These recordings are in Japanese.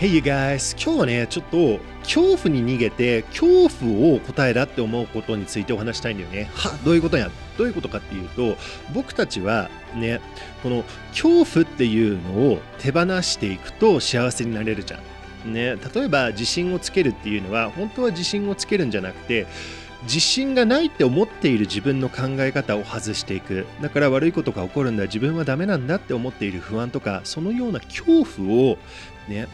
Hey you guys! 今日はね、ちょっと恐怖に逃げて恐怖を答えだって思うことについてお話したいんだよね。はどういうことやどういうことかっていうと僕たちはね、この恐怖っていうのを手放していくと幸せになれるじゃん。ね、例えば自信をつけるっていうのは本当は自信をつけるんじゃなくて自信がないって思っている自分の考え方を外していくだから悪いことが起こるんだ自分はダメなんだって思っている不安とかそのような恐怖をね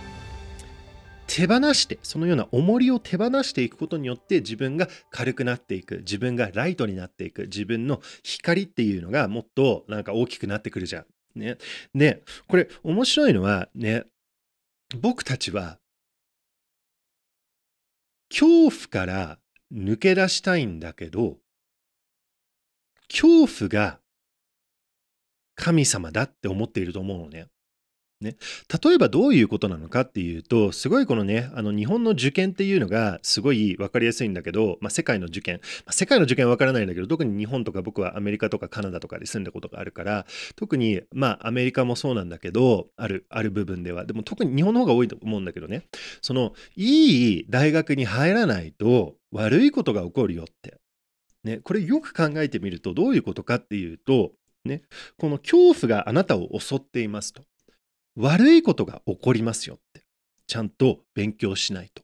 手放して、そのような重りを手放していくことによって自分が軽くなっていく、自分がライトになっていく、自分の光っていうのがもっとなんか大きくなってくるじゃん。ね。で、これ面白いのはね、僕たちは恐怖から抜け出したいんだけど、恐怖が神様だって思っていると思うのね。ね、例えばどういうことなのかっていうとすごいこのねあの日本の受験っていうのがすごい分かりやすいんだけど、まあ、世界の受験、まあ、世界の受験は分からないんだけど特に日本とか僕はアメリカとかカナダとかで住んだことがあるから特にまあアメリカもそうなんだけどあるある部分ではでも特に日本の方が多いと思うんだけどねそのいい大学に入らないと悪いことが起こるよって。ね、これよく考えてみるとどういうことかっていうと、ね、この恐怖があなたを襲っていますと。悪いことが起こりますよって、ちゃんと勉強しないと。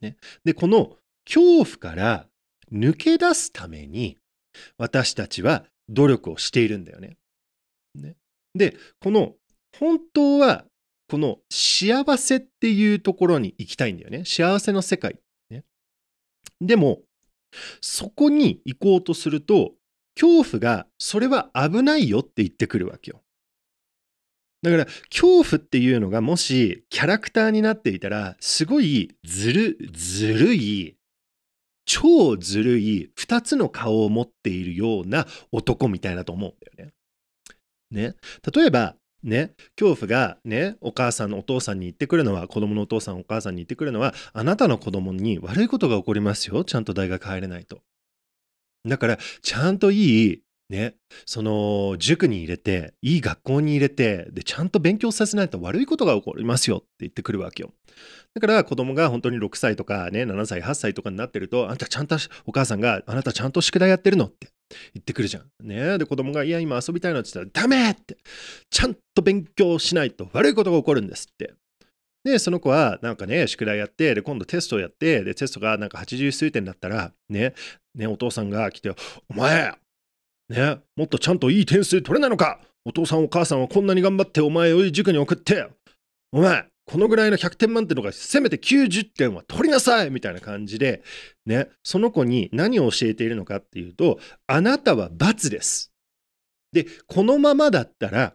ね、で、この恐怖から抜け出すために、私たちは努力をしているんだよね。ねで、この本当はこの幸せっていうところに行きたいんだよね。幸せの世界。ね、でも、そこに行こうとすると、恐怖がそれは危ないよって言ってくるわけよ。だから恐怖っていうのがもしキャラクターになっていたらすごいずるずるい超ずるい2つの顔を持っているような男みたいだと思うんだよね。ね例えばね恐怖がねお母さんのお父さんに言ってくるのは子供のお父さんお母さんに言ってくるのはあなたの子供に悪いことが起こりますよちゃんと大学入れないと。だからちゃんといいね、その塾に入れて、いい学校に入れて、で、ちゃんと勉強させないと悪いことが起こりますよって言ってくるわけよ。だから子供が本当に6歳とかね、7歳、8歳とかになってると、あんたちゃんと、お母さんが、あなたちゃんと宿題やってるのって言ってくるじゃん。ねで、子供が、いや、今遊びたいのって言ったら、ダメって、ちゃんと勉強しないと悪いことが起こるんですって。で、その子は、なんかね、宿題やって、で、今度テストをやって、で、テストがなんか80数点だったら、ね、ね、お父さんが来て、お前、ねもっとちゃんといい点数取れないのかお父さんお母さんはこんなに頑張ってお前を塾に送って、お前、このぐらいの100点満点とか、せめて90点は取りなさいみたいな感じで、ね、その子に何を教えているのかっていうと、あなたは罰です。で、このままだったら、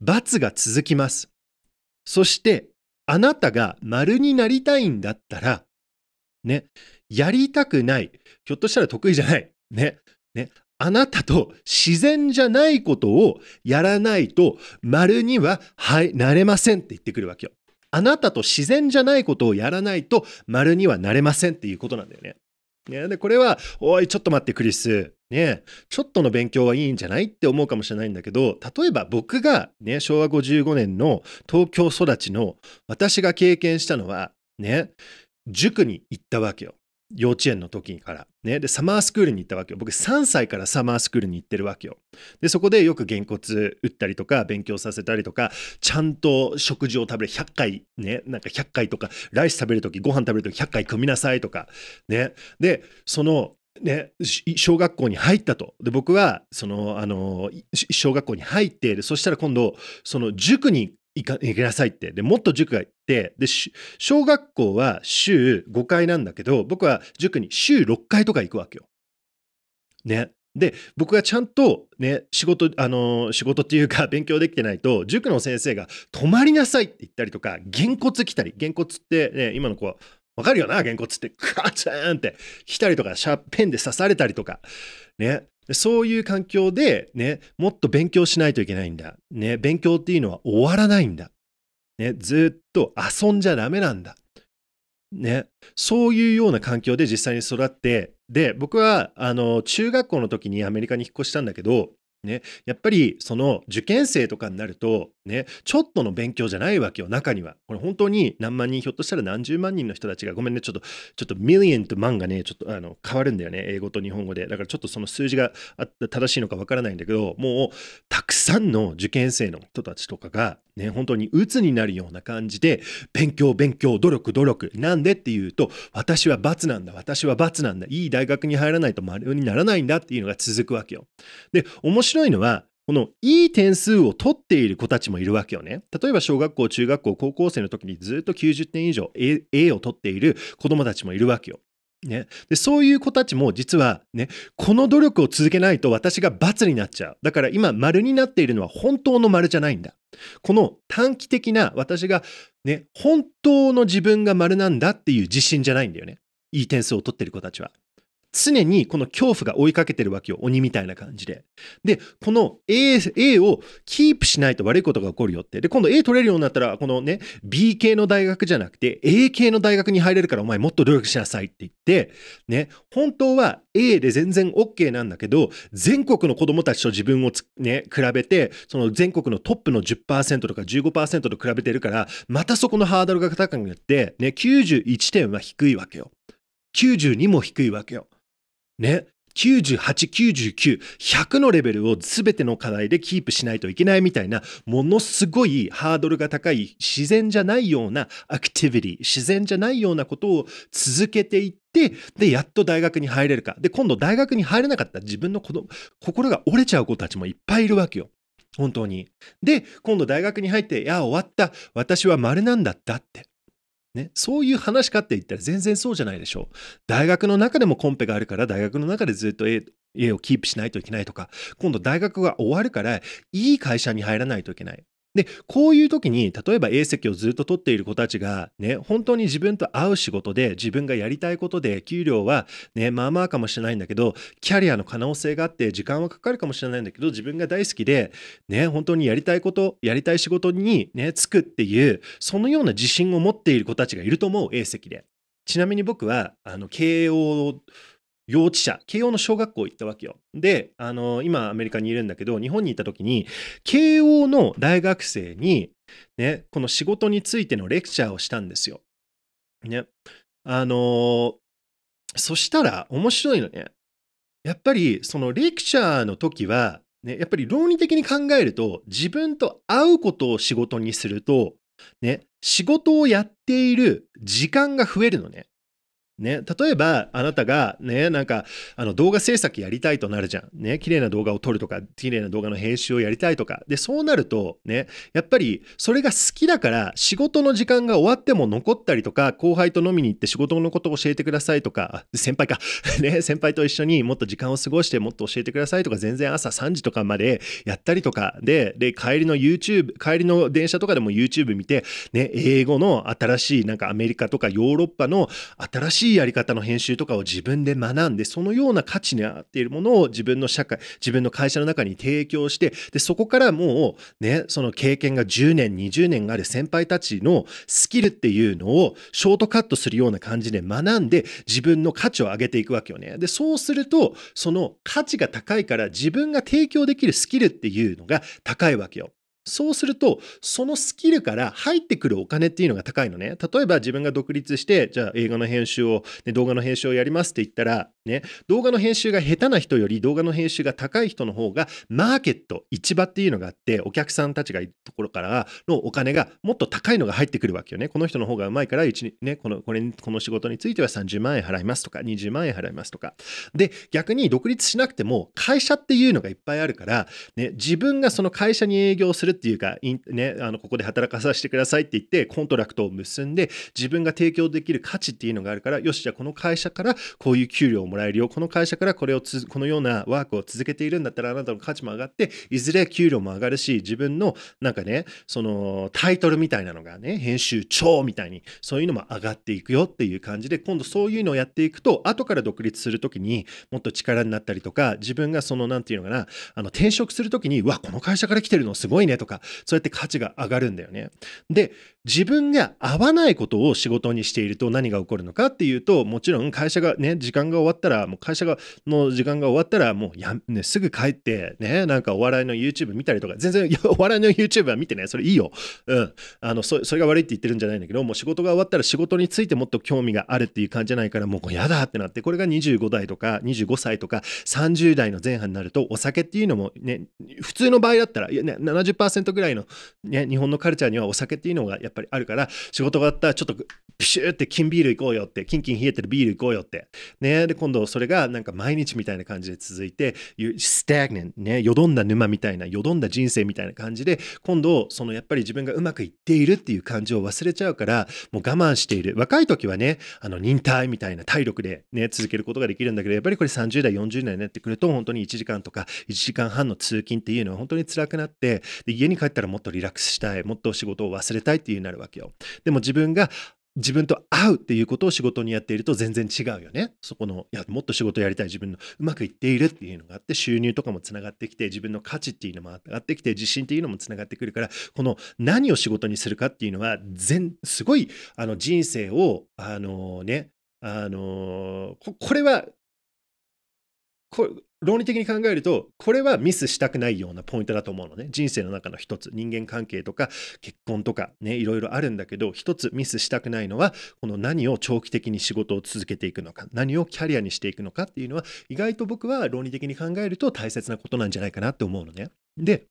罰が続きます。そして、あなたが丸になりたいんだったら、ね、やりたくない。ひょっとしたら得意じゃない。ね、ね、あなたと自然じゃないことをやらないと、丸には、はい、なれませんって言ってくるわけよ。あなたと自然じゃないことをやらないと、丸にはなれませんっていうことなんだよね。ね、でこれは、おい、ちょっと待って、クリス。ね、ちょっとの勉強はいいんじゃないって思うかもしれないんだけど、例えば僕が、ね、昭和55年の東京育ちの私が経験したのは、ね、塾に行ったわけよ。幼稚園の時から。ね。で、サマースクールに行ったわけよ。僕3歳からサマースクールに行ってるわけよ。で、そこでよくげんこつ打ったりとか、勉強させたりとか、ちゃんと食事を食べる。100回ね。なんか100回とか、ライス食べる時、ご飯食べる時100回組みなさいとか。ね。で、その、ね、小学校に入ったと。で、僕は、その、あの、小学校に入って、そしたら今度、その塾に行か行きなさいって。で、もっと塾が行って、で、小学校は週5回なんだけど、僕は塾に週6回とか行くわけよ。ね。で、僕がちゃんとね、仕事、あのー、仕事っていうか 勉強できてないと、塾の先生が泊まりなさいって言ったりとか、げんこつ来たり、げんこつってね、今の子はわかるよな、げんこつって、カチャーンって来たりとか、シャッペンで刺されたりとか、ね。そういう環境で、ね、もっと勉強しないといけないんだ。ね、勉強っていうのは終わらないんだ。ね、ずっと遊んじゃダメなんだ。ね、そういうような環境で実際に育って、で、僕は、あの、中学校の時にアメリカに引っ越したんだけど、ね、やっぱりその受験生とかになると、ね、ちょっとの勉強じゃないわけよ、中には。これ本当に何万人、ひょっとしたら何十万人の人たちが、ごめんね、ちょっと、ちょっとミリエンとマンがね、ちょっとあの変わるんだよね、英語と日本語で。だからちょっとその数字が正しいのかわからないんだけど、もうたくさんの受験生の人たちとかが、ね、本当に鬱になるような感じで、勉強、勉強、努力、努力。なんでっていうと、私は罰なんだ、私は罰なんだ、いい大学に入らないと丸にならないんだっていうのが続くわけよ。で、面白いのは、このいい点数を取っている子たちもいるわけよね。例えば小学校、中学校、高校生の時にずっと90点以上 A, A を取っている子供たちもいるわけよ。ね、でそういう子たちも実はねこの努力を続けないと私が罰になっちゃうだから今丸になっているのは本当の丸じゃないんだこの短期的な私がね本当の自分が丸なんだっていう自信じゃないんだよねいい点数を取ってる子たちは常にこの恐怖が追いかけてるわけよ。鬼みたいな感じで。で、この A, A をキープしないと悪いことが起こるよって。で、今度 A 取れるようになったら、このね、B 系の大学じゃなくて A 系の大学に入れるからお前もっと努力しなさいって言って、ね、本当は A で全然 OK なんだけど、全国の子供たちと自分をね、比べて、その全国のトップの10%とか15%と比べてるから、またそこのハードルが高くなって、ね、91点は低いわけよ。92も低いわけよ。ね。98、99、100のレベルを全ての課題でキープしないといけないみたいな、ものすごいハードルが高い、自然じゃないようなアクティビティ、自然じゃないようなことを続けていって、で、やっと大学に入れるか。で、今度大学に入れなかった自分の心が折れちゃう子たちもいっぱいいるわけよ。本当に。で、今度大学に入って、いや、終わった。私は丸なんだったって。ね、そういう話かって言ったら全然そうじゃないでしょう。大学の中でもコンペがあるから大学の中でずっと A をキープしないといけないとか今度大学が終わるからいい会社に入らないといけないで、こういう時に、例えば A 席をずっと取っている子たちが、ね、本当に自分と合う仕事で、自分がやりたいことで、給料はね、まあまあかもしれないんだけど、キャリアの可能性があって、時間はかかるかもしれないんだけど、自分が大好きで、ね、本当にやりたいこと、やりたい仕事にね、つくっていう、そのような自信を持っている子たちがいると思う、A 席で。ちなみに僕は、あの、慶応幼稚舎、慶応の小学校行ったわけよ。で、あの、今アメリカにいるんだけど、日本にいた時に、慶応の大学生に、ね、この仕事についてのレクチャーをしたんですよ。ね。あの、そしたら面白いのね。やっぱり、そのレクチャーの時は、ね、やっぱり論理的に考えると、自分と会うことを仕事にすると、ね、仕事をやっている時間が増えるのね。ね、例えばあなたが、ね、なんかあの動画制作やりたいとなるじゃん。ね、綺麗な動画を撮るとか、綺麗な動画の編集をやりたいとか。で、そうなると、ね、やっぱりそれが好きだから、仕事の時間が終わっても残ったりとか、後輩と飲みに行って仕事のことを教えてくださいとか、先輩か、ね、先輩と一緒にもっと時間を過ごして、もっと教えてくださいとか、全然朝3時とかまでやったりとか、で、で帰りの YouTube、帰りの電車とかでも YouTube 見て、ね、英語の新しい、なんかアメリカとかヨーロッパの新しいしいやり方の編集とかを自分で学んで、そのような価値に合っているものを自分の社会、自分の会社の中に提供して、で、そこからもうね、その経験が10年、20年がある先輩たちのスキルっていうのをショートカットするような感じで学んで、自分の価値を上げていくわけよね。で、そうすると、その価値が高いから自分が提供できるスキルっていうのが高いわけよ。そうすると、そのスキルから入ってくるお金っていうのが高いのね。例えば自分が独立して、じゃあ映画の編集を、ね、動画の編集をやりますって言ったら、ね、動画の編集が下手な人より動画の編集が高い人の方が、マーケット、市場っていうのがあって、お客さんたちがいるところからのお金がもっと高いのが入ってくるわけよね。この人の方がうまいから、ね、この、これ、この仕事については30万円払いますとか、20万円払いますとか。で、逆に独立しなくても、会社っていうのがいっぱいあるから、ね、自分がその会社に営業するっていうか、ね、あのここで働かさせてくださいって言ってコントラクトを結んで自分が提供できる価値っていうのがあるからよしじゃあこの会社からこういう給料をもらえるよこの会社からこれをつこのようなワークを続けているんだったらあなたの価値も上がっていずれ給料も上がるし自分のなんかねそのタイトルみたいなのがね編集長みたいにそういうのも上がっていくよっていう感じで今度そういうのをやっていくと後から独立する時にもっと力になったりとか自分がその何て言うのかなあの転職する時にわこの会社から来てるのすごいねとかか、そうやって価値が上がるんだよね。で、自分が合わないことを仕事にしていると何が起こるのかっていうと、もちろん会社がね、時間が終わったら、もう会社がの時間が終わったら、もうや、ね、すぐ帰って、ね、なんかお笑いの YouTube 見たりとか、全然 お笑いの YouTube は見てね、それいいよ。うん。あのそ、それが悪いって言ってるんじゃないんだけど、もう仕事が終わったら仕事についてもっと興味があるっていう感じじゃないから、もう嫌だってなって、これが25代とか25歳とか30代の前半になると、お酒っていうのもね、普通の場合だったら、いやね、70% 70%ぐらいの、ね、日本のカルチャーにはお酒っていうのがやっぱりあるから、仕事があったらちょっとピシューって金ビール行こうよって、キンキン冷えてるビール行こうよって。ね、で、今度それがなんか毎日みたいな感じで続いて、スタグネン、ね、よどんだ沼みたいな、よどんだ人生みたいな感じで、今度、そのやっぱり自分がうまくいっているっていう感じを忘れちゃうから、もう我慢している。若い時はね、あの、忍耐みたいな体力でね、続けることができるんだけど、やっぱりこれ30代、40代になってくると、本当に1時間とか1時間半の通勤っていうのは本当に辛くなって、で家に帰ったらもっとリラックスしたいもっと仕事を忘れたいっていうになるわけよでも自分が自分と会うっていうことを仕事にやっていると全然違うよね。そこの、いや、もっと仕事やりたい自分のうまくいっているっていうのがあって、収入とかもつながってきて、自分の価値っていうのも上がってきて、自信っていうのもつながってくるから、この何を仕事にするかっていうのは、全、すごい、あの、人生を、あのね、あのこれはこ論理的に考えるとこれはミスしたくないようなポイントだと思うのね人生の中の一つ人間関係とか結婚とかねいろいろあるんだけど一つミスしたくないのはこの何を長期的に仕事を続けていくのか何をキャリアにしていくのかっていうのは意外と僕は論理的に考えると大切なことなんじゃないかなって思うのねで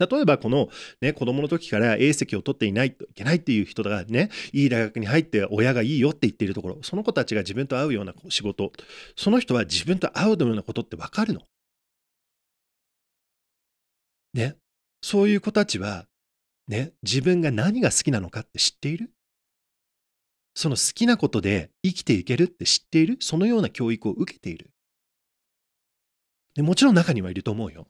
例えばこの、ね、子供の時から英席を取っていないといけないっていう人がね、いい大学に入って親がいいよって言っているところ、その子たちが自分と合うような仕事、その人は自分と合うようなことってわかるのね、そういう子たちは、ね、自分が何が好きなのかって知っているその好きなことで生きていけるって知っているそのような教育を受けているでもちろん中にはいると思うよ。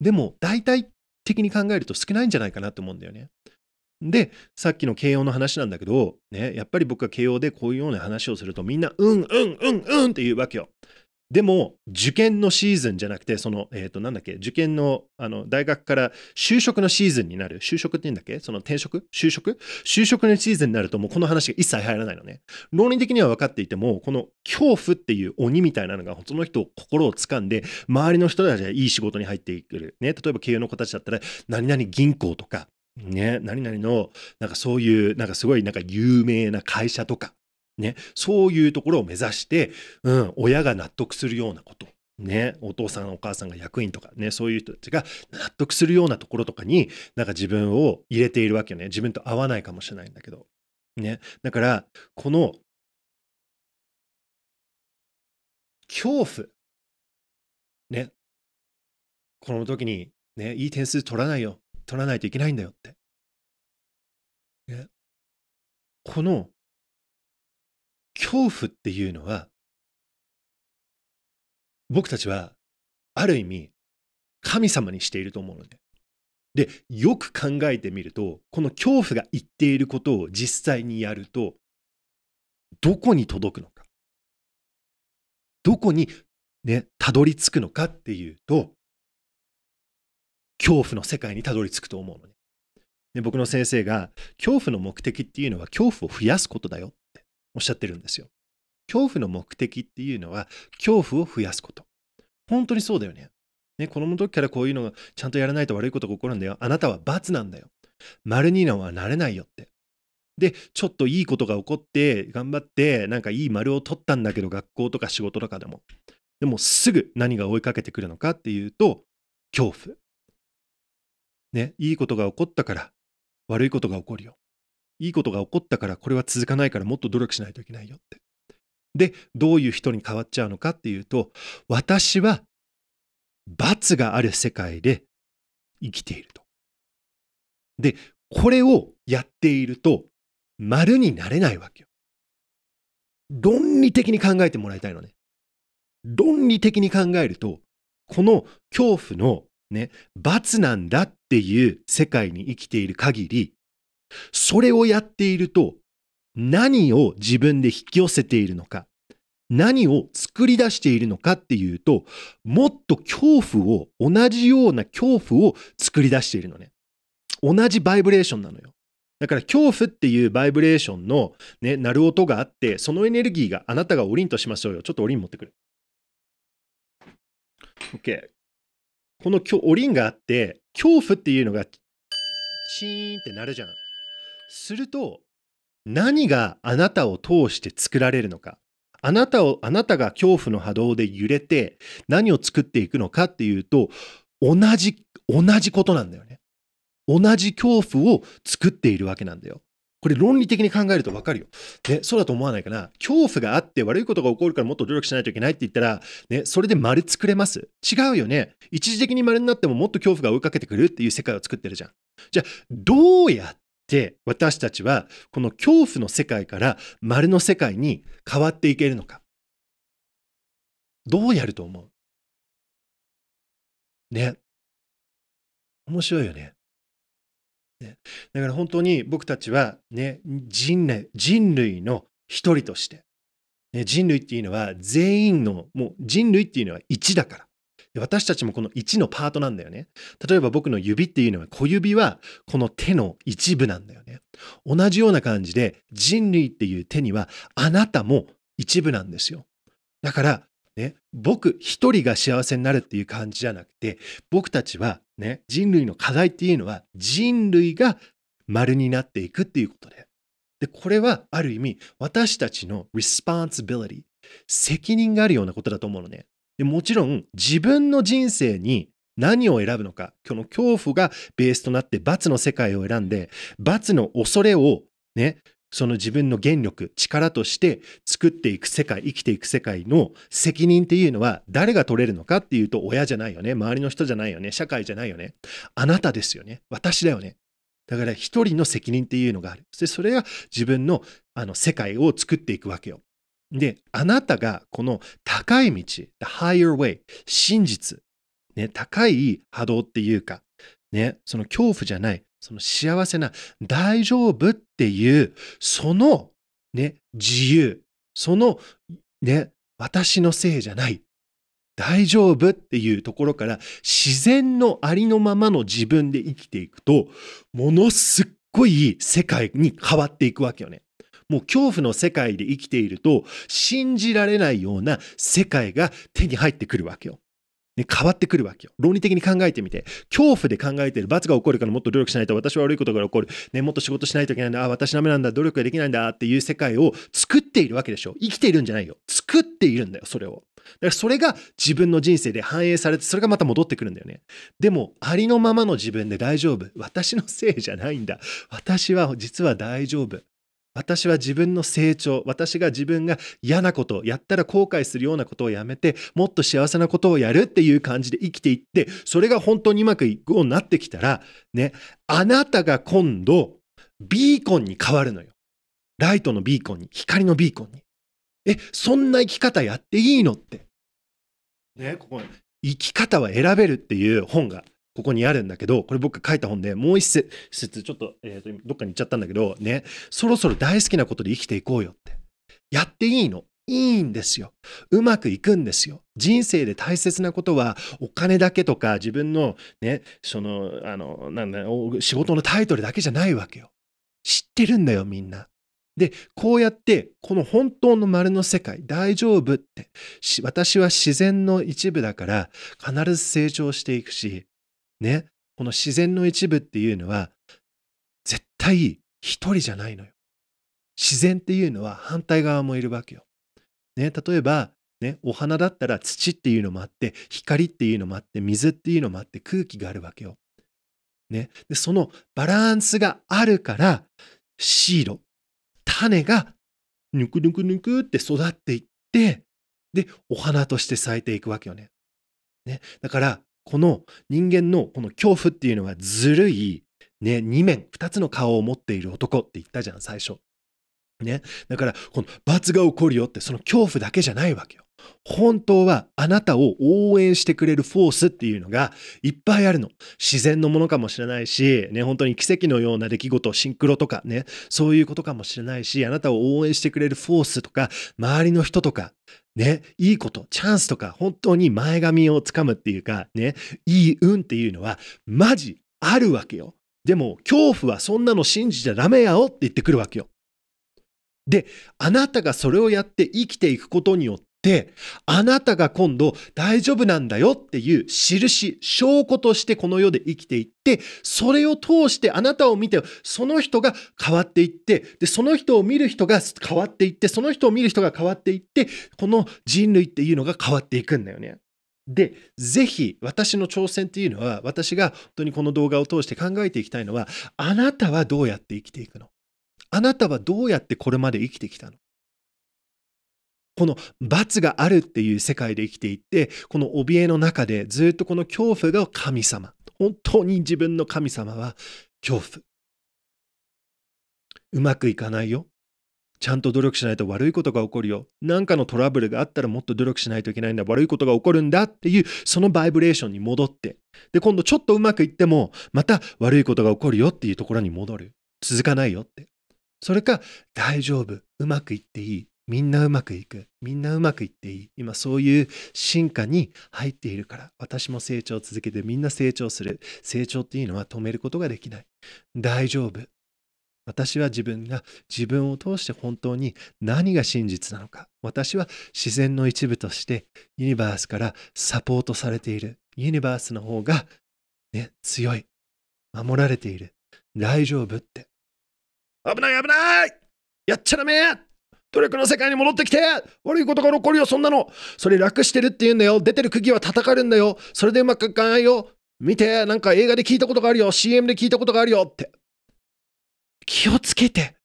でも大体的に考えると少ないんじゃないかなと思うんだよね。で、さっきの慶応の話なんだけど、ね、やっぱり僕が慶応でこういうような話をするとみんな、うん、うん、うん、うんって言うわけよ。でも、受験のシーズンじゃなくて、その、えっ、ー、と、なんだっけ、受験の、あの、大学から就職のシーズンになる。就職って言うんだっけその転職就職就職のシーズンになると、もうこの話が一切入らないのね。論理的には分かっていても、この恐怖っていう鬼みたいなのが、その人を心を掴んで、周りの人たちがいい仕事に入ってくる。ね、例えば経営の子ちだったら、何々銀行とか、ね、何々の、なんかそういう、なんかすごい、なんか有名な会社とか、ね、そういうところを目指して、うん、親が納得するようなこと。ね、お父さんお母さんが役員とかねそういう人たちが納得するようなところとかになんか自分を入れているわけよね自分と合わないかもしれないんだけどねだからこの恐怖ねこの時にねいい点数取らないよ取らないといけないんだよって、ね、この恐怖っていうのは、僕たちは、ある意味、神様にしていると思うので。で、よく考えてみると、この恐怖が言っていることを実際にやると、どこに届くのか。どこにね、たどり着くのかっていうと、恐怖の世界にたどり着くと思うのね。で僕の先生が、恐怖の目的っていうのは恐怖を増やすことだよっおっしゃってるんですよ。恐怖の目的っていうのは恐怖を増やすこと。本当にそうだよね。ね子供の時からこういうのがちゃんとやらないと悪いことが起こるんだよ。あなたは罰なんだよ。丸にはなれないよって。で、ちょっといいことが起こって、頑張って、なんかいい丸を取ったんだけど、学校とか仕事とかでも。でもすぐ何が追いかけてくるのかっていうと、恐怖。ね、いいことが起こったから、悪いことが起こるよ。いいことが起こったからこれは続かないからもっと努力しないといけないよって。で、どういう人に変わっちゃうのかっていうと、私は罰がある世界で生きていると。で、これをやっていると丸になれないわけよ。論理的に考えてもらいたいのね。論理的に考えると、この恐怖のね、罰なんだっていう世界に生きている限り、それをやっていると、何を自分で引き寄せているのか、何を作り出しているのかっていうと、もっと恐怖を、同じような恐怖を作り出しているのね。同じバイブレーションなのよ。だから恐怖っていうバイブレーションのね、鳴る音があって、そのエネルギーがあなたがおりんとしましょうよ。ちょっとおりん持ってくる。OK。このおりんがあって、恐怖っていうのが、チーンって鳴るじゃん。すると何があなたを通して作られるのかあなたをあなたが恐怖の波動で揺れて何を作っていくのかっていうと同じ同じことなんだよね同じ恐怖を作っているわけなんだよこれ論理的に考えるとわかるよ。ね、そうだと思わないかな。恐怖があって悪いことが起こるからもっと努力しないといけないって言ったら、ね、それで丸作れます。違うよね。一時的に丸になってももっと恐怖が追いかけてくるっていう世界を作ってるじゃん。じゃあ、どうやっで、私たちはこの恐怖の世界から丸の世界に変わっていけるのか。どうやると思うね。面白いよね。ねだから本当に僕たちはね、人類、人類の一人として、ね、人類っていうのは全員の、もう人類っていうのは一だから。私たちもこの1のパートなんだよね。例えば僕の指っていうのは小指はこの手の一部なんだよね。同じような感じで人類っていう手にはあなたも一部なんですよ。だからね、僕一人が幸せになるっていう感じじゃなくて、僕たちはね、人類の課題っていうのは人類が丸になっていくっていうことで。で、これはある意味私たちの responsibility 責任があるようなことだと思うのね。でもちろん自分の人生に何を選ぶのか、この恐怖がベースとなって罰の世界を選んで、罰の恐れをね、その自分の原力、力として作っていく世界、生きていく世界の責任っていうのは誰が取れるのかっていうと親じゃないよね、周りの人じゃないよね、社会じゃないよね、あなたですよね、私だよね。だから一人の責任っていうのがある。それが自分のあの世界を作っていくわけよ。で、あなたがこの高い道、the higher way、真実、ね、高い波動っていうか、ね、その恐怖じゃない、その幸せな大丈夫っていう、その、ね、自由、その、ね、私のせいじゃない。大丈夫っていうところから自然のありのままの自分で生きていくとものすっごい世界に変わっていくわけよね。もう恐怖の世界で生きていると信じられないような世界が手に入ってくるわけよ。ね、変わってくるわけよ。論理的に考えてみて。恐怖で考えてる。罰が起こるからもっと努力しないと私は悪いことが起こる。ね、もっと仕事しないといけないんだ。あ、私ダメなんだ。努力ができないんだ。っていう世界を作っているわけでしょ。生きているんじゃないよ。作っているんだよ、それを。だからそれが自分の人生で反映されて、それがまた戻ってくるんだよね。でも、ありのままの自分で大丈夫。私のせいじゃないんだ。私は実は大丈夫。私は自分の成長、私が自分が嫌なこと、やったら後悔するようなことをやめて、もっと幸せなことをやるっていう感じで生きていって、それが本当にうまくいくようになってきたら、ね、あなたが今度、ビーコンに変わるのよ。ライトのビーコンに、光のビーコンに。え、そんな生き方やっていいのって。ね、ここ、生き方は選べるっていう本がここにあるんだけど、これ僕が書いた本で、もう一節、ちょっと、えーとどっかに行っちゃったんだけど、ね、そろそろ大好きなことで生きていこうよって。やっていいの。いいんですよ。うまくいくんですよ。人生で大切なことは、お金だけとか、自分のね、その、あの、なんだ、仕事のタイトルだけじゃないわけよ。知ってるんだよ、みんな。で、こうやって、この本当の丸の世界、大丈夫って、私は自然の一部だから、必ず成長していくし、ね、この自然の一部っていうのは、絶対一人じゃないのよ。自然っていうのは反対側もいるわけよ。ね、例えば、ね、お花だったら土っていうのもあって、光っていうのもあって、水っていうのもあって、空気があるわけよ。ね、でそのバランスがあるから、シード、種がぬくぬくぬくって育っていって、で、お花として咲いていくわけよね。ねだから、この人間のこの恐怖っていうのはずるい、ね、二面、二つの顔を持っている男って言ったじゃん、最初。ね。だから、この罰が起こるよって、その恐怖だけじゃないわけよ。本当はあなたを応援してくれるフォースっていうのがいっぱいあるの。自然のものかもしれないし、ね、本当に奇跡のような出来事、シンクロとかね、そういうことかもしれないし、あなたを応援してくれるフォースとか、周りの人とか、ね、いいこと、チャンスとか、本当に前髪をつかむっていうか、ね、いい運っていうのは、マジあるわけよ。でも、恐怖はそんなの信じちゃダメやよって言ってくるわけよ。で、あなたがそれをやって生きていくことによって、で、あなたが今度大丈夫なんだよっていう印、証拠としてこの世で生きていって、それを通してあなたを見て、その人が変わっていって、で、その人を見る人が変わっていって、その人を見る人が変わっていって、この人類っていうのが変わっていくんだよね。で、ぜひ私の挑戦っていうのは、私が本当にこの動画を通して考えていきたいのは、あなたはどうやって生きていくのあなたはどうやってこれまで生きてきたのこの罰があるっていう世界で生きていってこの怯えの中でずっとこの恐怖が神様本当に自分の神様は恐怖うまくいかないよちゃんと努力しないと悪いことが起こるよ。なんかのトラブルがあったらもっと努力しないといけないんだ。悪いことが起こるんだっていう、そのバイブレーションに戻って。で、今度ちょっとうまくいっても、また悪いことが起こるよっていうところに戻る。続かないよって。それか、大丈夫。うまくいっていい。みんなうまくいくみんなうまくいっていい今そういう進化に入っているから私も成長を続けてみんな成長する成長っていうのは止めることができない大丈夫私は自分が自分を通して本当に何が真実なのか私は自然の一部としてユニバースからサポートされているユニバースの方がね強い守られている大丈夫って危ない危ないやっちゃダメ努力の世界に戻ってきて悪いことが起こるよ、そんなのそれ楽してるって言うんだよ出てる釘は叩かれるんだよそれでうまくいかないよ見て、なんか映画で聞いたことがあるよ !CM で聞いたことがあるよって。気をつけて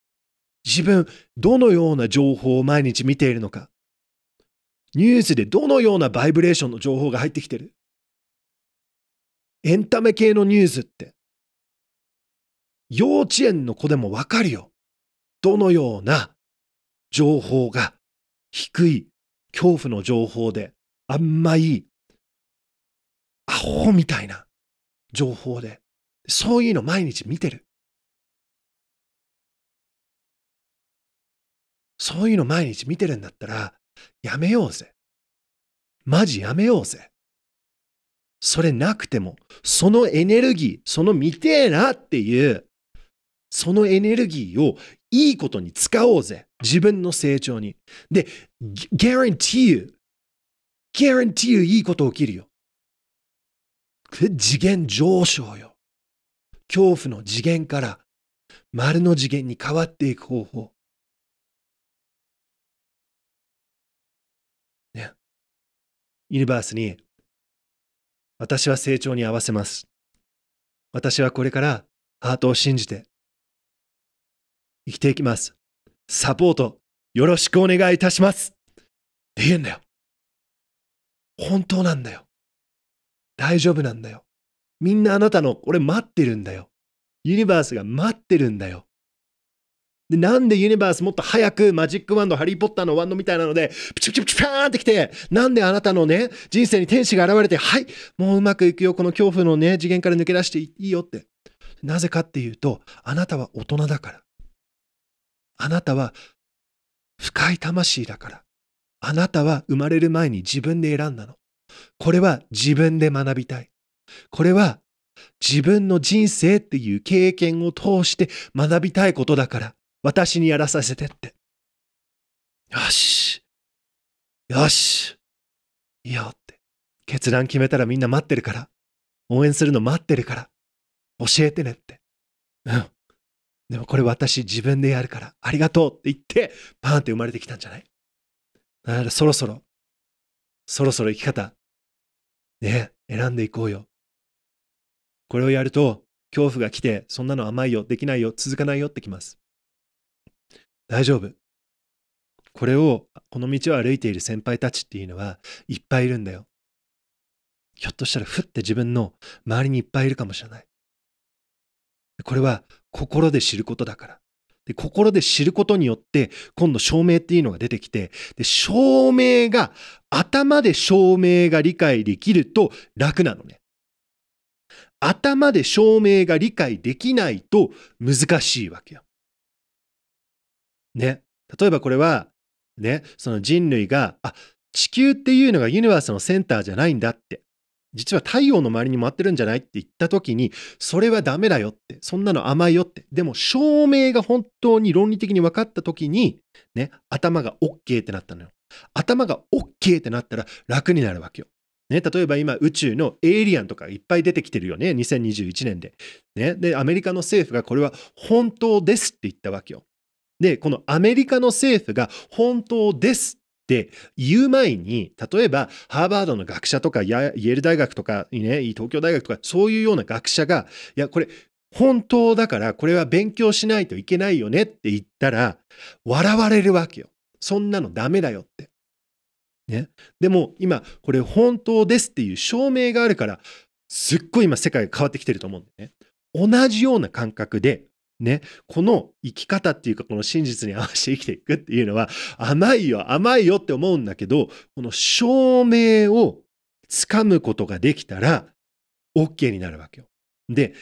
自分、どのような情報を毎日見ているのかニュースでどのようなバイブレーションの情報が入ってきてるエンタメ系のニュースって、幼稚園の子でもわかるよ。どのような情報が低い恐怖の情報であんまりアホみたいな情報でそういうの毎日見てるそういうの毎日見てるんだったらやめようぜマジやめようぜそれなくてもそのエネルギーその見てえなっていうそのエネルギーをいいことに使おうぜ自分の成長に。で、guarantee you。guarantee you いいこと起きるよ。次元上昇よ。恐怖の次元から丸の次元に変わっていく方法。ね。ユニバースに、私は成長に合わせます。私はこれからハートを信じて生きていきます。サポートよろしくお願いいたします。って言うんだよ。本当なんだよ。大丈夫なんだよ。みんなあなたの、俺待ってるんだよ。ユニバースが待ってるんだよ。で、なんでユニバースもっと早くマジックワンド、ハリーポッターのワンドみたいなので、プチプチプチパーンってきて、なんであなたのね、人生に天使が現れて、はい、もううまくいくよ、この恐怖のね、次元から抜け出していいよって。なぜかっていうと、あなたは大人だから。あなたは深い魂だから。あなたは生まれる前に自分で選んだの。これは自分で学びたい。これは自分の人生っていう経験を通して学びたいことだから、私にやらさせてって。よし。よし。いいよって。決断決めたらみんな待ってるから。応援するの待ってるから。教えてねって。うん。でもこれ私自分でやるからありがとうって言ってパーンって生まれてきたんじゃないだからそろそろ、そろそろ生き方、ね、選んでいこうよ。これをやると恐怖が来てそんなの甘いよ、できないよ、続かないよってきます。大丈夫。これを、この道を歩いている先輩たちっていうのはいっぱいいるんだよ。ひょっとしたらふって自分の周りにいっぱいいるかもしれない。これは心で知ることだから。で心で知ることによって、今度証明っていうのが出てきて、で証明が、頭で証明が理解できると楽なのね。頭で証明が理解できないと難しいわけよ。ね。例えばこれは、ね、その人類が、あ、地球っていうのがユニバースのセンターじゃないんだって。実は太陽の周りに回ってるんじゃないって言った時に、それはダメだよって、そんなの甘いよって。でも証明が本当に論理的に分かった時に、ね、頭が OK ってなったのよ。頭が OK ってなったら楽になるわけよ。ね、例えば今宇宙のエイリアンとかいっぱい出てきてるよね、2021年で。ね、で、アメリカの政府がこれは本当ですって言ったわけよ。で、このアメリカの政府が本当ですって言う前に、例えばハーバードの学者とか、イェール大学とか、ね、東京大学とか、そういうような学者が、いや、これ、本当だから、これは勉強しないといけないよねって言ったら、笑われるわけよ。そんなのダメだよって。ね。でも、今、これ本当ですっていう証明があるから、すっごい今世界が変わってきてると思うんだよね。同じような感覚でね、この生き方っていうか、この真実に合わせて生きていくっていうのは、甘いよ、甘いよって思うんだけど、この証明をつかむことができたら、OK になるわけよ。で、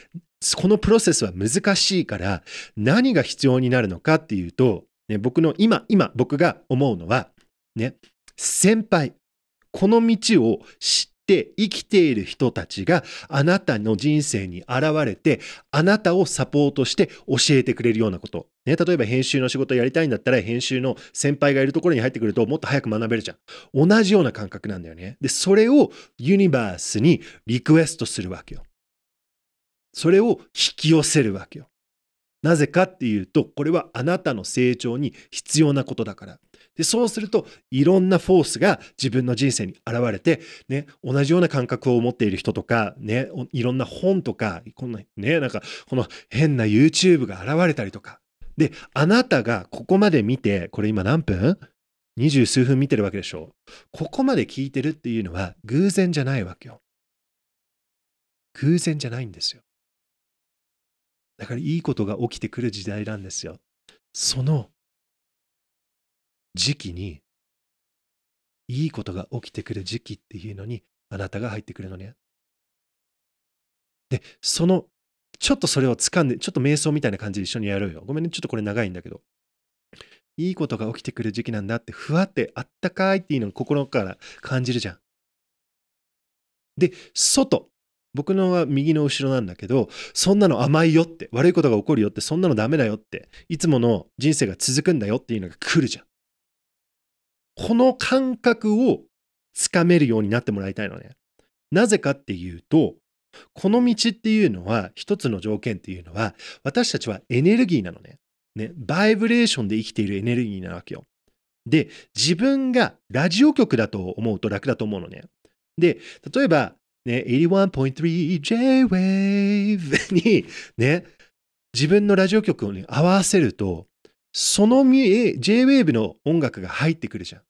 このプロセスは難しいから、何が必要になるのかっていうと、ね、僕の今、今、僕が思うのは、ね、先輩、この道を知ってって生きている人たちがあなたの人生に現れてあなたをサポートして教えてくれるようなこと。ね、例えば編集の仕事やりたいんだったら編集の先輩がいるところに入ってくるともっと早く学べるじゃん。同じような感覚なんだよね。で、それをユニバースにリクエストするわけよ。それを引き寄せるわけよ。なぜかっていうと、これはあなたの成長に必要なことだから。で、そうすると、いろんなフォースが自分の人生に現れて、ね、同じような感覚を持っている人とか、ね、いろんな本とか、こんな、ね、なんか、この変な YouTube が現れたりとか。で、あなたがここまで見て、これ今何分二十数分見てるわけでしょここまで聞いてるっていうのは偶然じゃないわけよ。偶然じゃないんですよ。だからいいことが起きてくる時代なんですよ。その時期に、いいことが起きてくる時期っていうのに、あなたが入ってくるのね。で、その、ちょっとそれを掴んで、ちょっと瞑想みたいな感じで一緒にやろうよ。ごめんね、ちょっとこれ長いんだけど。いいことが起きてくる時期なんだって、ふわってあったかいっていうのを心から感じるじゃん。で、外。僕のは右の後ろなんだけど、そんなの甘いよって、悪いことが起こるよって、そんなのダメだよって、いつもの人生が続くんだよっていうのが来るじゃん。この感覚をつかめるようになってもらいたいのね。なぜかっていうと、この道っていうのは、一つの条件っていうのは、私たちはエネルギーなのね。ね、バイブレーションで生きているエネルギーなわけよ。で、自分がラジオ局だと思うと楽だと思うのね。で、例えば、ね、81.3JWAVE に、ね、自分のラジオ局を、ね、合わせると、その J-Wave の音楽が入ってくるじゃん。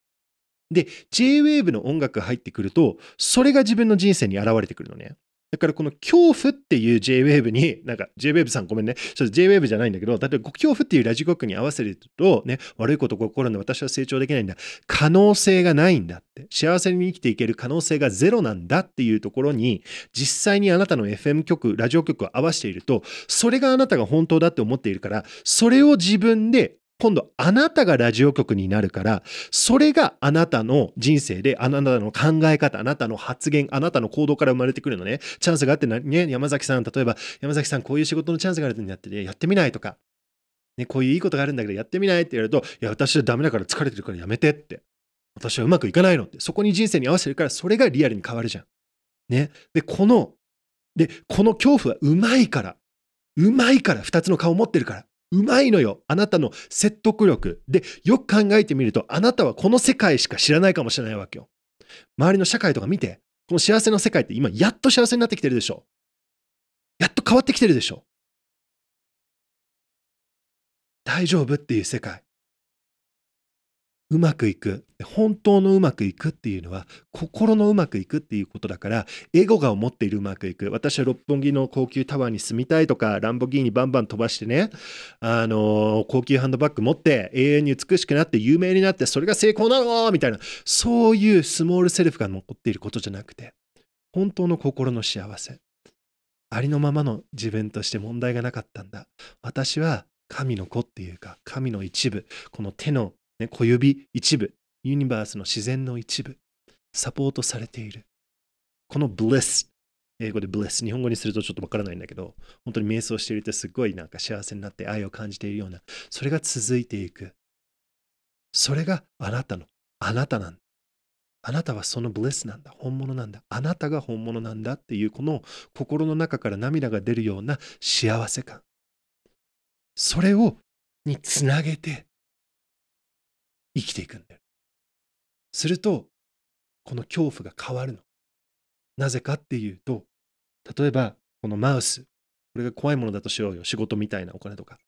で、J-Wave の音楽が入ってくると、それが自分の人生に現れてくるのね。だからこの恐怖っていう JWAVE に、なんか JWAVE さんごめんね、ちょっと JWAVE じゃないんだけど、例えば恐怖っていうラジコックに合わせると、ね、悪いことが起こるで私は成長できないんだ。可能性がないんだって。幸せに生きていける可能性がゼロなんだっていうところに、実際にあなたの FM 局、ラジオ局を合わせていると、それがあなたが本当だって思っているから、それを自分で今度あなたがラジオ局になるからそれがあなたの人生であなたの考え方あなたの発言あなたの行動から生まれてくるのねチャンスがあってね山崎さん例えば山崎さんこういう仕事のチャンスがあるってやって、ね、やってみないとか、ね、こういういいことがあるんだけどやってみないって言われるといや私はダメだから疲れてるからやめてって私はうまくいかないのってそこに人生に合わせてるからそれがリアルに変わるじゃん。ね、でこのでこの恐怖はうまいからうまいから2つの顔を持ってるからうまいのよ。あなたの説得力。で、よく考えてみると、あなたはこの世界しか知らないかもしれないわけよ。周りの社会とか見て、この幸せの世界って今、やっと幸せになってきてるでしょ。やっと変わってきてるでしょ。大丈夫っていう世界。うまくいく本当のうまくいくっていうのは心のうまくいくっていうことだからエゴが思っているうまくいく私は六本木の高級タワーに住みたいとかランボギーにバンバン飛ばしてねあのー、高級ハンドバッグ持って永遠に美しくなって有名になってそれが成功なのみたいなそういうスモールセルフが残っていることじゃなくて本当の心の幸せありのままの自分として問題がなかったんだ私は神の子っていうか神の一部この手のね、小指一部、ユニバースの自然の一部、サポートされている。この bliss、英語で bliss、日本語にするとちょっとわからないんだけど、本当に瞑想しているとすごいなんか幸せになって愛を感じているような、それが続いていく。それがあなたの、あなたなんだ。あなたはそのブレスなんだ、本物なんだ、あなたが本物なんだっていうこの心の中から涙が出るような幸せ感。それをにつなげて生きていくんだよ。すると、この恐怖が変わるの。なぜかっていうと、例えば、このマウス。これが怖いものだとしようよ。仕事みたいなお金とか。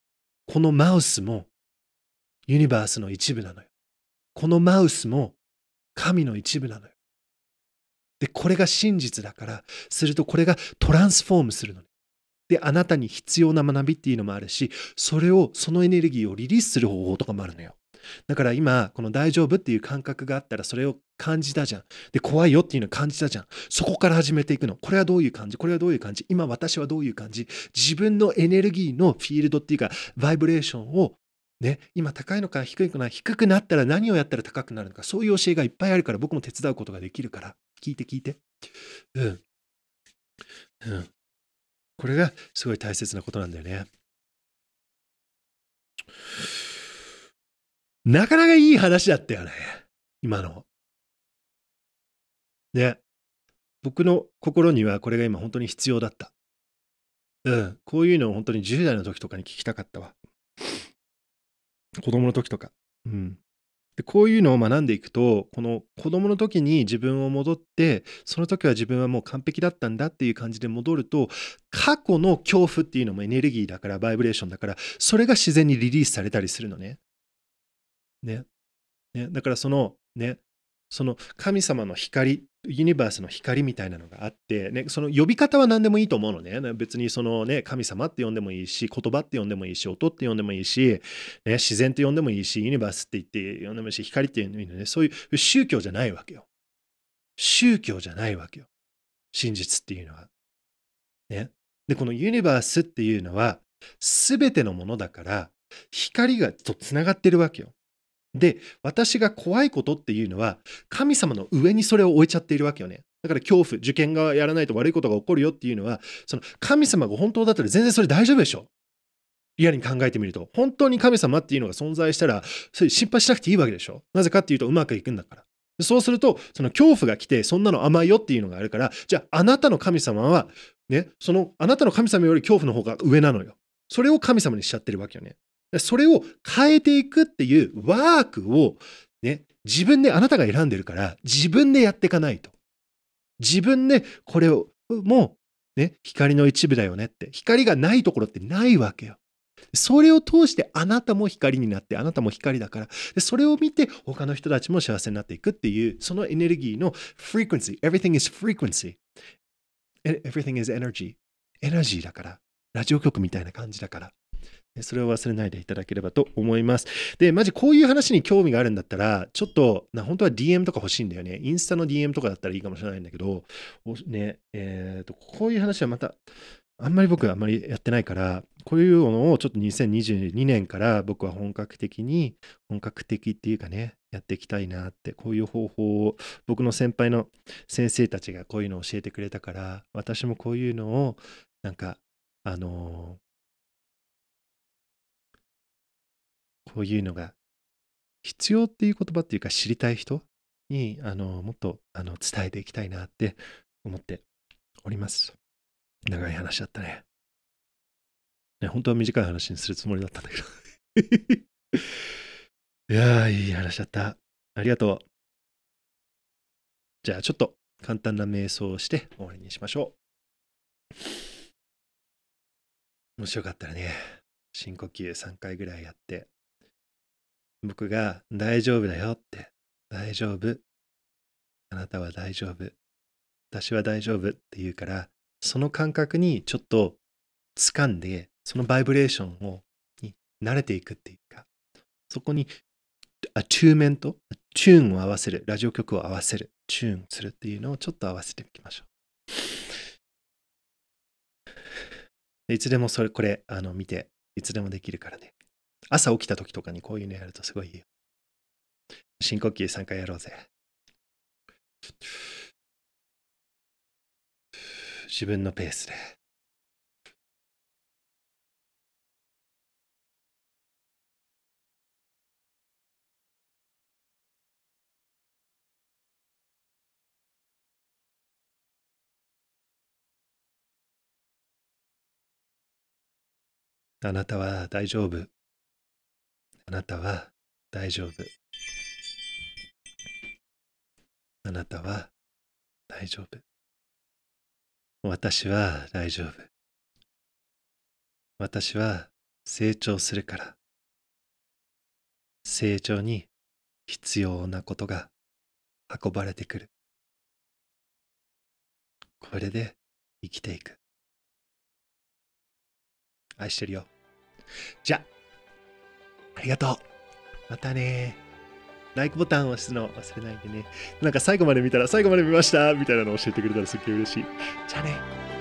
このマウスも、ユニバースの一部なのよ。このマウスも、神の一部なのよ。で、これが真実だから、するとこれがトランスフォームするのね。で、あなたに必要な学びっていうのもあるし、それを、そのエネルギーをリリースする方法とかもあるのよ。だから今、この大丈夫っていう感覚があったら、それを感じたじゃん。で、怖いよっていうの感じたじゃん。そこから始めていくの。これはどういう感じこれはどういう感じ今私はどういう感じ自分のエネルギーのフィールドっていうか、バイブレーションをね、今高いのか低いのか低くなったら何をやったら高くなるのか、そういう教えがいっぱいあるから僕も手伝うことができるから。聞いて聞いて。うん。うん。これがすごい大切なことなんだよね。なかなかいい話だったよね。今の。ね。僕の心にはこれが今本当に必要だった。うん。こういうのを本当に10代の時とかに聞きたかったわ。子供の時とか。うん。でこういうのを学んでいくとこの子供の時に自分を戻ってその時は自分はもう完璧だったんだっていう感じで戻ると過去の恐怖っていうのもエネルギーだからバイブレーションだからそれが自然にリリースされたりするのねね。ね。だからその、ね、その神様の光、ユニバースの光みたいなのがあって、ね、その呼び方は何でもいいと思うのね。別にそのね、神様って呼んでもいいし、言葉って呼んでもいいし、音って呼んでもいいし、ね、自然って呼んでもいいし、ユニバースって言って呼んでもいいし、光って呼んでもいいのね。そういう宗教じゃないわけよ。宗教じゃないわけよ。真実っていうのは。ね。で、このユニバースっていうのは、すべてのものだから、光がとつながってるわけよ。で、私が怖いことっていうのは、神様の上にそれを置いちゃっているわけよね。だから恐怖、受験がやらないと悪いことが起こるよっていうのは、その神様が本当だったら全然それ大丈夫でしょ。リアルに考えてみると、本当に神様っていうのが存在したら、それ心配しなくていいわけでしょ。なぜかっていうとうまくいくんだから。そうすると、その恐怖が来て、そんなの甘いよっていうのがあるから、じゃああなたの神様は、ね、そのあなたの神様より恐怖の方が上なのよ。それを神様にしちゃってるわけよね。それを変えていくっていうワークを、ね、自分であなたが選んでるから自分でやっていかないと。自分でこれをもう、ね、光の一部だよねって光がないところってないわけよ。それを通してあなたも光になってあなたも光だからそれを見て他の人たちも幸せになっていくっていうそのエネルギーのフリクエンシー everything is frequency everything is energy エナジーだからラジオ局みたいな感じだからそれを忘れないでいただければと思います。で、マジこういう話に興味があるんだったら、ちょっと、な本当は DM とか欲しいんだよね。インスタの DM とかだったらいいかもしれないんだけど、ね、えっ、ー、と、こういう話はまた、あんまり僕はあんまりやってないから、こういうのをちょっと2022年から僕は本格的に、本格的っていうかね、やっていきたいなって、こういう方法を僕の先輩の先生たちがこういうのを教えてくれたから、私もこういうのをなんか、あのこういうのが必要っていう言葉っていうか知りたい人にあのもっとあの伝えていきたいなって思っております。長い話だったね。ね本当は短い話にするつもりだったんだけど いやー、いい話だった。ありがとう。じゃあちょっと簡単な瞑想をして終わりにしましょう。もしよかったらね、深呼吸3回ぐらいやって、僕が大丈夫だよって、大丈夫。あなたは大丈夫。私は大丈夫って言うから、その感覚にちょっと掴んで、そのバイブレーションをに慣れていくっていうか、そこにアチューメント、チューンを合わせる、ラジオ曲を合わせる、チューンするっていうのをちょっと合わせていきましょう。いつでもそれ、これ、あの、見て、いつでもできるからね。朝起きた時とかにこういうのやるとすごいいいよ。深呼吸3回やろうぜ。自分のペースで。あなたは大丈夫。あなたは大丈夫。あなたは大丈夫。私は大丈夫。私は成長するから。成長に必要なことが運ばれてくる。これで生きていく。愛してるよ。じゃあありがとう。またねライクボタンを押すの忘れないでね。なんか最後まで見たら、最後まで見ましたみたいなの教えてくれたらすっげえ嬉しい。じゃあね。